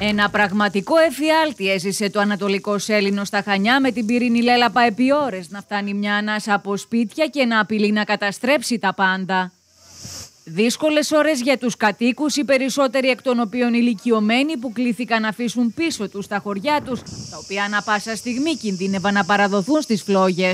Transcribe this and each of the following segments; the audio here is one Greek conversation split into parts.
Ένα πραγματικό εφιάλτη έζησε το Ανατολικό Σέλινο στα Χανιά με την πυρήνη λέλαπα επί ώρες να φτάνει μια ανάσα από σπίτια και να απειλεί να καταστρέψει τα πάντα. Δύσκολες ώρες για τους κατοίκους, οι περισσότεροι εκ των οποίων ηλικιωμένοι που κλήθηκαν να αφήσουν πίσω τους τα χωριά τους, τα οποία ανα πάσα στιγμή κινδύνευαν να παραδοθούν στις φλόγες.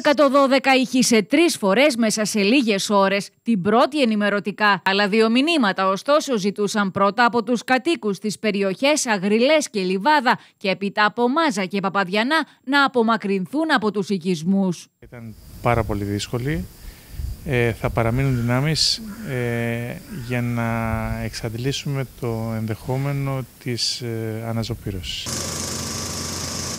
Το 112 σε τρεις φορές μέσα σε λίγες ώρες, την πρώτη ενημερωτικά. Αλλά δύο μηνύματα, ωστόσο, ζητούσαν πρώτα από τους κατοίκους της περιοχέ Αγριλές και Λιβάδα και έπειτα από Μάζα και Παπαδιανά να απομακρυνθούν από τους οικισμούς. Ήταν πάρα πολύ δύσκολη. Ε, θα παραμείνουν δυνάμεις ε, για να εξαντλήσουμε το ενδεχόμενο της ε,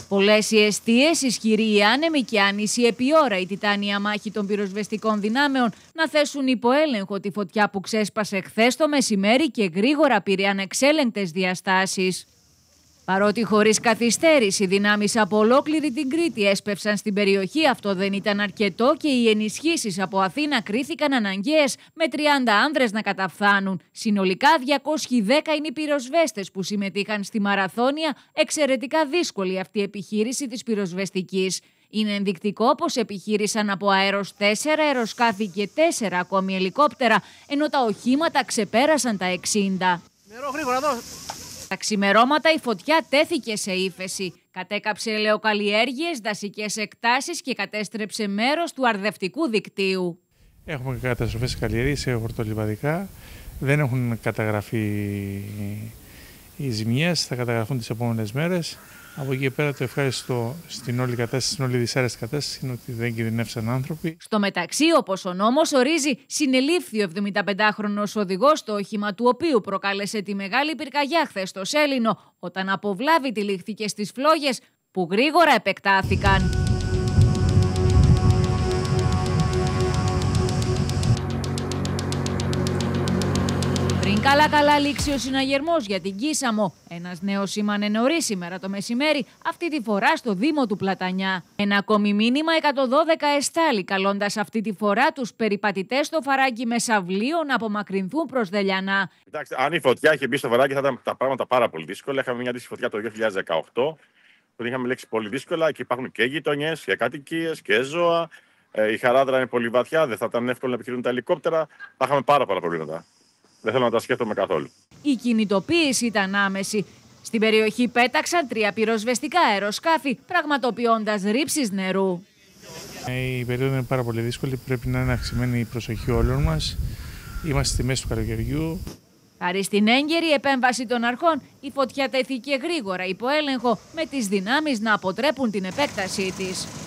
Πολλές οι αιστείες, ισχυροί οι άνεμοι και άνηση επί η τιτάνια μάχη των πυροσβεστικών δυνάμεων να θέσουν υπό έλεγχο τη φωτιά που ξέσπασε χθες το μεσημέρι και γρήγορα πήρε ανεξέλεγκτες διαστάσεις. Παρότι χωρίς καθυστέρηση, δυνάμεις από ολόκληρη την Κρήτη έσπευσαν στην περιοχή, αυτό δεν ήταν αρκετό και οι ενισχύσεις από Αθήνα κρίθηκαν αναγκαίες, με 30 άνδρες να καταφθάνουν. Συνολικά 210 είναι οι πυροσβέστες που συμμετείχαν στη μαραθώνια, εξαιρετικά δύσκολη αυτή η επιχείρηση της πυροσβεστικής. Είναι ενδεικτικό πως επιχείρησαν από αέρος 4, αεροσκάφη και 4 ακόμη ελικόπτερα, ενώ τα οχήματα ξεπέρασαν τα 60. Τα ξημερώματα η φωτιά τέθηκε σε ύφεση. Κατέκαψε ελαιοκαλλιέργειε, δασικές εκτάσεις και κατέστρεψε μέρος του αρδευτικού δικτύου. Έχουμε καταστροφές καλλιέργειες σε χορτολιβαδικά. Δεν έχουν καταγραφεί οι ζημιές θα καταγραφούν τις επόμενες μέρες. Από εκεί πέρα το ευχάριστο στην όλη κατάσταση, στην όλη δυσάρεστη κατάσταση είναι ότι δεν κινδυνεύσαν άνθρωποι. Στο μεταξύ, όπως ο νόμος ορίζει, συνελήφθη ο 75χρονο οδηγός, το όχημα του οποίου προκάλεσε τη μεγάλη πυρκαγιά χθες στο Σέλινο, όταν αποβλάβει τη λήχθηκε στις φλόγες που γρήγορα επεκτάθηκαν. Καλά-καλά λήξει ο συναγερμός για την Κίσαμο. Ένας νέος σήμανε νωρίς σήμερα το μεσημέρι, αυτή τη φορά στο Δήμο του Πλατανιά. Ένα ακόμη μήνυμα 112 εστάλη, καλώντας αυτή τη φορά τους περιπατητές στο φαράκι σαυλίο να απομακρυνθούν προς Δελιανά. Κοιτάξτε, αν η φωτιά είχε μπει στο φαράκι, θα ήταν τα πράγματα πάρα πολύ δύσκολα. Είχαμε μια αντίστοιχη φωτιά το 2018, που την είχαμε λέξει πολύ δύσκολα και υπάρχουν και γειτονιές και κατοικίες και ζώα. Ε, η χαράδρα είναι πολύ βαθιά, δεν θα ήταν εύκολο να επιχειρούν τα ελικόπτερα. Θα είχαμε πάρα πολλά προβλήματα. Δεν θέλω να τα σκέφτομαι καθόλου. Η κινητοποίηση ήταν άμεση. Στην περιοχή πέταξαν τρία πυροσβεστικά αεροσκάφη, πραγματοποιώντας ρήψεις νερού. Ε, η περίοδο είναι πάρα πολύ δύσκολη. Πρέπει να είναι αυξημένη η προσοχή όλων μας. Είμαστε στη μέση του καλοκαιριού. Χάρη στην έγκαιρη επέμβαση των αρχών, η φωτιά τέθηκε γρήγορα υπό έλεγχο, με τις δυνάμεις να αποτρέπουν την επέκτασή της.